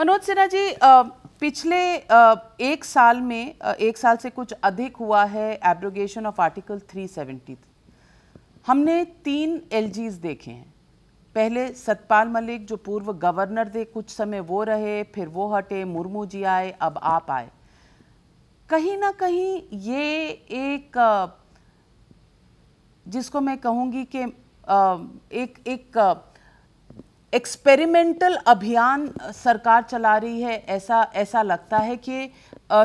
मनोज सिन्हा जी पिछले एक साल में एक साल से कुछ अधिक हुआ है एब्रोगेशन ऑफ आर्टिकल 370 हमने तीन एलजीज देखे हैं पहले सतपाल मलिक जो पूर्व गवर्नर थे कुछ समय वो रहे फिर वो हटे मुर्मू जी आए अब आप आए कहीं ना कहीं ये एक जिसको मैं कहूँगी कि एक एक एक्सपेरिमेंटल अभियान सरकार चला रही है ऐसा ऐसा लगता है कि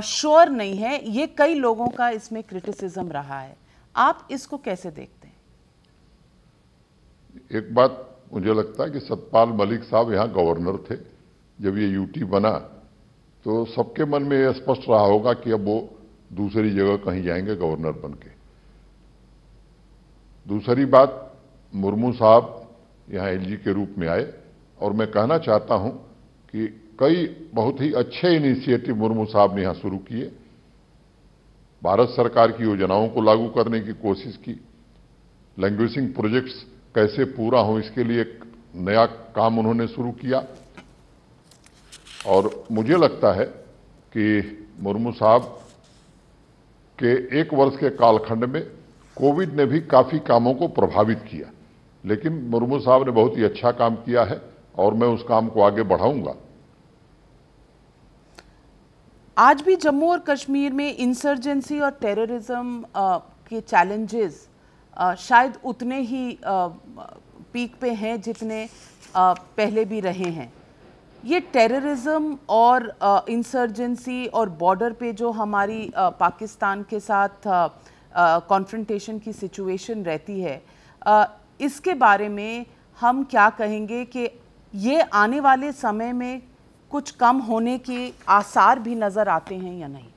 श्योर नहीं है ये कई लोगों का इसमें क्रिटिसिज्म रहा है आप इसको कैसे देखते हैं एक बात मुझे लगता है कि सतपाल मलिक साहब यहाँ गवर्नर थे जब ये यूटी बना तो सबके मन में यह स्पष्ट रहा होगा कि अब वो दूसरी जगह कहीं जाएंगे गवर्नर बन के दूसरी बात मुर्मू साहब यहाँ एलजी के रूप में आए और मैं कहना चाहता हूं कि कई बहुत ही अच्छे इनिशिएटिव मुर्मू साहब ने यहां शुरू किए भारत सरकार की योजनाओं को लागू करने की कोशिश की लैंग्वेजिंग प्रोजेक्ट्स कैसे पूरा हो इसके लिए एक नया काम उन्होंने शुरू किया और मुझे लगता है कि मुर्मू साहब के एक वर्ष के कालखंड में कोविड ने भी काफ़ी कामों को प्रभावित किया लेकिन मुर्मू साहब ने बहुत ही अच्छा काम किया है और मैं उस काम को आगे बढ़ाऊंगा आज भी जम्मू और कश्मीर में इंसर्जेंसी और टेररिज्म के चैलेंजेस शायद उतने ही पीक पे हैं जितने पहले भी रहे हैं ये टेररिज्म और इंसर्जेंसी और बॉर्डर पे जो हमारी पाकिस्तान के साथ कॉन्फ्रेंटेशन की सिचुएशन रहती है इसके बारे में हम क्या कहेंगे कि ये आने वाले समय में कुछ कम होने के आसार भी नज़र आते हैं या नहीं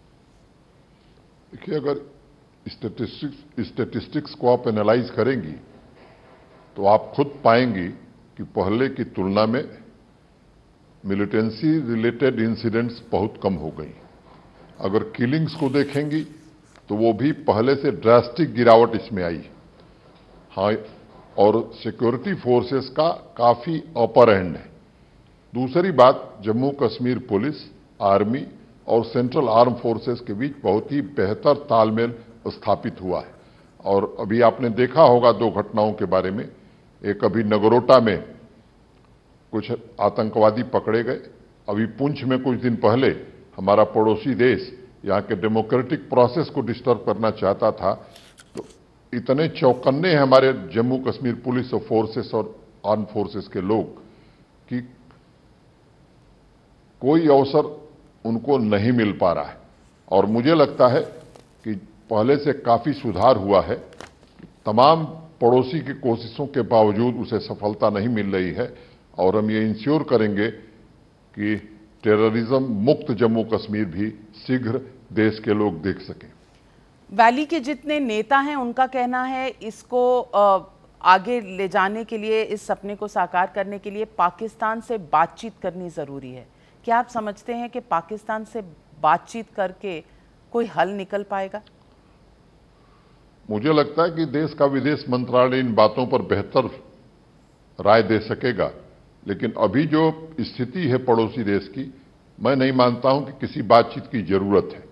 देखिए अगर स्टेटिस्टिक्स स्टेटिस्टिक्स को आप एनालाइज करेंगी तो आप खुद पाएंगी कि पहले की तुलना में मिलिटेंसी रिलेटेड इंसिडेंट्स बहुत कम हो गई अगर किलिंग्स को देखेंगी तो वो भी पहले से ड्रास्टिक गिरावट इसमें आई हाँ और सिक्योरिटी फोर्सेस का काफ़ी अपर हैंड है दूसरी बात जम्मू कश्मीर पुलिस आर्मी और सेंट्रल आर्म फोर्सेस के बीच बहुत ही बेहतर तालमेल स्थापित हुआ है और अभी आपने देखा होगा दो घटनाओं के बारे में एक अभी नगरोटा में कुछ आतंकवादी पकड़े गए अभी पुंछ में कुछ दिन पहले हमारा पड़ोसी देश यहाँ के डेमोक्रेटिक प्रोसेस को डिस्टर्ब करना चाहता था तो इतने चौकन्ने हैं हमारे जम्मू कश्मीर पुलिस और फोर्सेस और आर्म फोर्सेस के लोग कि कोई अवसर उनको नहीं मिल पा रहा है और मुझे लगता है कि पहले से काफ़ी सुधार हुआ है तमाम पड़ोसी की कोशिशों के बावजूद उसे सफलता नहीं मिल रही है और हम ये इंश्योर करेंगे कि टेररिज्म मुक्त जम्मू कश्मीर भी शीघ्र देश के लोग देख सकें वैली के जितने नेता हैं उनका कहना है इसको आगे ले जाने के लिए इस सपने को साकार करने के लिए पाकिस्तान से बातचीत करनी ज़रूरी है क्या आप समझते हैं कि पाकिस्तान से बातचीत करके कोई हल निकल पाएगा मुझे लगता है कि देश का विदेश मंत्रालय इन बातों पर बेहतर राय दे सकेगा लेकिन अभी जो स्थिति है पड़ोसी देश की मैं नहीं मानता हूं कि किसी बातचीत की जरूरत है